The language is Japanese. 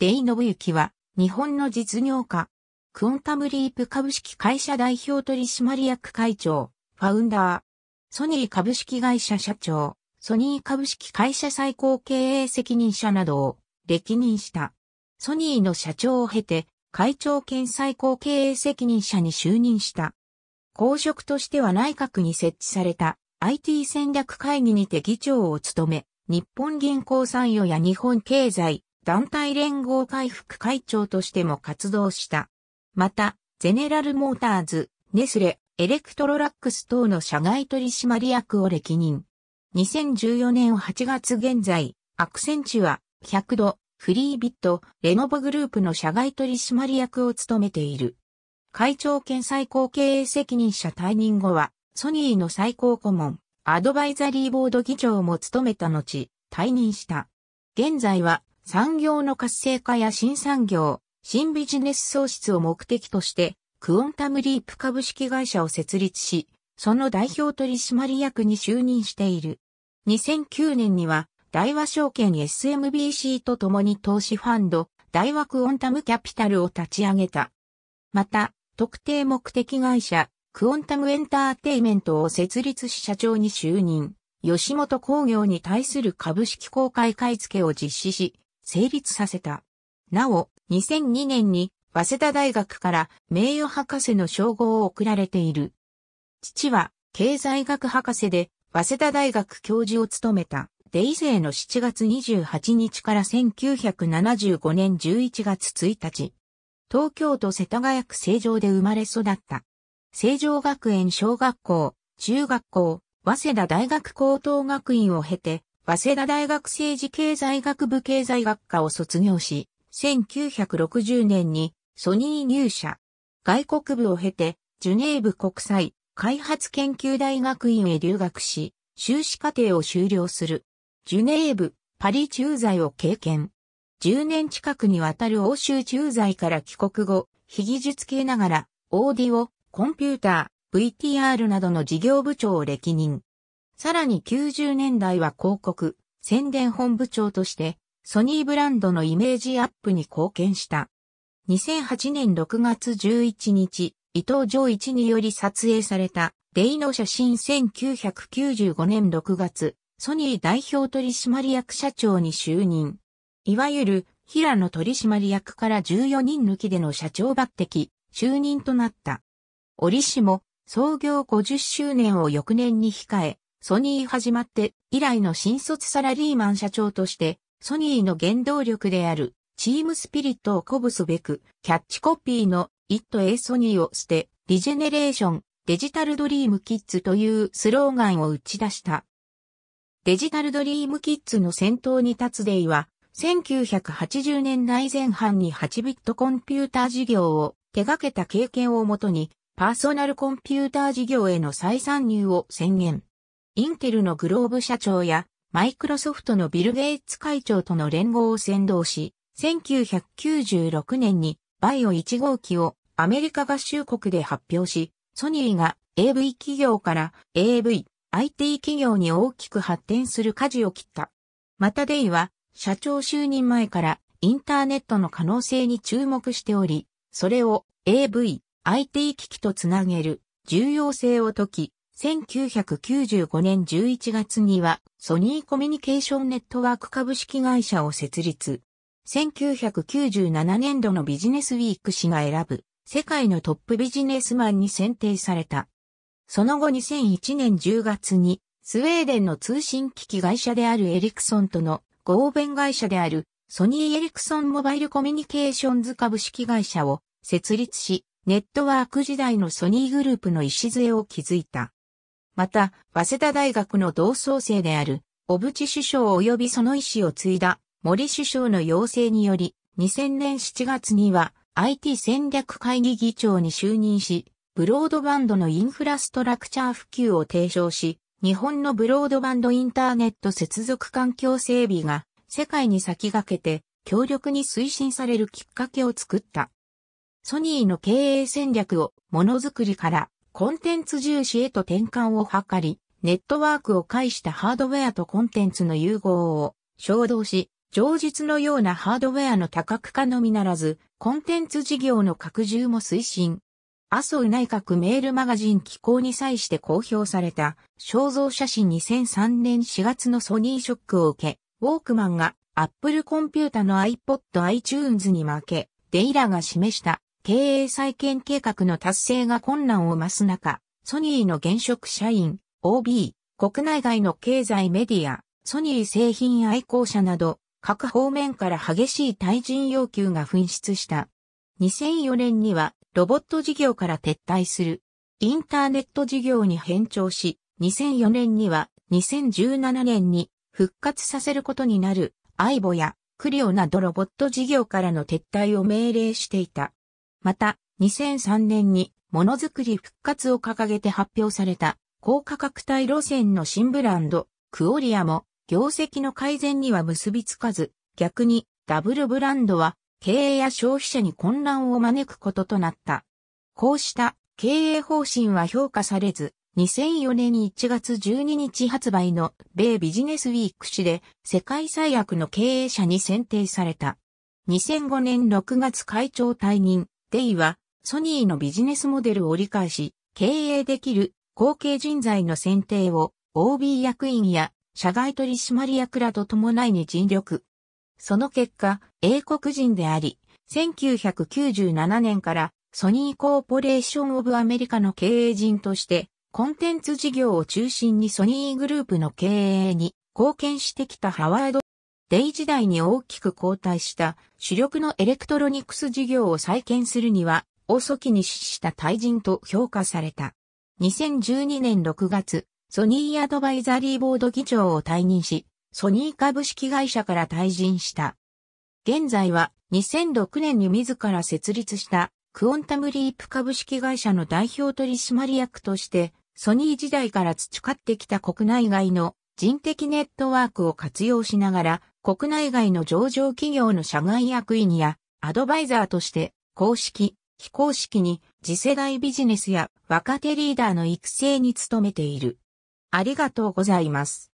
ノブ信キは、日本の実業家、クオンタムリープ株式会社代表取締役会長、ファウンダー、ソニー株式会社社長、ソニー株式会社最高経営責任者などを歴任した。ソニーの社長を経て、会長兼最高経営責任者に就任した。公職としては内閣に設置された IT 戦略会議にて議長を務め、日本銀行参与や日本経済、団体連合回復会長としても活動した。また、ゼネラルモーターズ、ネスレ、エレクトロラックス等の社外取締役を歴任。2014年8月現在、アクセンチュア、100度、フリービット、レノボグループの社外取締役を務めている。会長兼最高経営責任者退任後は、ソニーの最高顧問、アドバイザリーボード議長も務めた後、退任した。現在は、産業の活性化や新産業、新ビジネス創出を目的として、クオンタムリープ株式会社を設立し、その代表取締役に就任している。2009年には、大和証券 SMBC と共に投資ファンド、大和クオンタムキャピタルを立ち上げた。また、特定目的会社、クオンタムエンターテイメントを設立し社長に就任。吉本工業に対する株式公開買付を実施し、成立させた。なお、2002年に早稲田大学から名誉博士の称号を贈られている。父は経済学博士で早稲田大学教授を務めた。デイゼーの7月28日から1975年11月1日。東京都世田谷区成城で生まれ育った。成城学園小学校、中学校、早稲田大学高等学院を経て、早稲田大学政治経済学部経済学科を卒業し、1960年にソニー入社。外国部を経て、ジュネーブ国際開発研究大学院へ留学し、修士課程を修了する。ジュネーブ、パリ駐在を経験。10年近くにわたる欧州駐在から帰国後、非技術系ながら、オーディオ、コンピューター、VTR などの事業部長を歴任。さらに90年代は広告、宣伝本部長として、ソニーブランドのイメージアップに貢献した。2008年6月11日、伊藤上一により撮影された、デイの写真1995年6月、ソニー代表取締役社長に就任。いわゆる、平野取締役から14人抜きでの社長抜擢、就任となった。折しも、創業50周年を翌年に控え、ソニー始まって以来の新卒サラリーマン社長として、ソニーの原動力であるチームスピリットを鼓舞すべく、キャッチコピーの It a Sony を捨て、リジェネレーション、デジタルドリームキッズというスローガンを打ち出した。デジタルドリームキッズの先頭に立つデイは、1980年代前半に8ビットコンピューター事業を手掛けた経験をもとに、パーソナルコンピューター事業への再参入を宣言。インテルのグローブ社長や、マイクロソフトのビル・ゲイツ会長との連合を先導し、1996年にバイオ1号機をアメリカ合衆国で発表し、ソニーが AV 企業から AV、IT 企業に大きく発展する舵を切った。またデイは社長就任前からインターネットの可能性に注目しており、それを AV、IT 機器とつなげる重要性を解き、1995年11月にはソニーコミュニケーションネットワーク株式会社を設立。1997年度のビジネスウィーク誌が選ぶ世界のトップビジネスマンに選定された。その後2001年10月にスウェーデンの通信機器会社であるエリクソンとの合弁会社であるソニーエリクソンモバイルコミュニケーションズ株式会社を設立し、ネットワーク時代のソニーグループの礎を築いた。また、早稲田大学の同窓生である、小渕首相及びその意思を継いだ森首相の要請により、2000年7月には IT 戦略会議議長に就任し、ブロードバンドのインフラストラクチャー普及を提唱し、日本のブロードバンドインターネット接続環境整備が世界に先駆けて強力に推進されるきっかけを作った。ソニーの経営戦略をものづくりからコンテンツ重視へと転換を図り、ネットワークを介したハードウェアとコンテンツの融合を衝動し、上述のようなハードウェアの多角化のみならず、コンテンツ事業の拡充も推進。麻生内閣メールマガジン機構に際して公表された肖像写真2003年4月のソニーショックを受け、ウォークマンがアップルコンピュータの iPod iTunes に負け、デイラが示した経営再建計画の達成が困難を増す中、ソニーの現職社員、OB、国内外の経済メディア、ソニー製品愛好者など、各方面から激しい退陣要求が噴出した。2004年にはロボット事業から撤退する。インターネット事業に変調し、2004年には2017年に復活させることになるアイボやクリオなどロボット事業からの撤退を命令していた。また、2003年にものづくり復活を掲げて発表された高価格帯路線の新ブランド、クオリアも業績の改善には結びつかず、逆にダブルブランドは経営や消費者に混乱を招くこととなった。こうした経営方針は評価されず、2004年1月12日発売の米ビジネスウィーク誌で世界最悪の経営者に選定された。2005年6月会長退任、デイは、ソニーのビジネスモデルを理解し、経営できる後継人材の選定を OB 役員や社外取締役らと伴いに尽力。その結果、英国人であり、1997年からソニーコーポレーションオブアメリカの経営人として、コンテンツ事業を中心にソニーグループの経営に貢献してきたハワードデイ時代に大きく後退した主力のエレクトロニクス事業を再建するには、遅きに死した退陣と評価された。2012年6月、ソニーアドバイザリーボード議長を退任し、ソニー株式会社から退陣した。現在は2006年に自ら設立したクオンタムリープ株式会社の代表取締役として、ソニー時代から培ってきた国内外の人的ネットワークを活用しながら、国内外の上場企業の社外役員やアドバイザーとして公式、非公式に次世代ビジネスや若手リーダーの育成に努めている。ありがとうございます。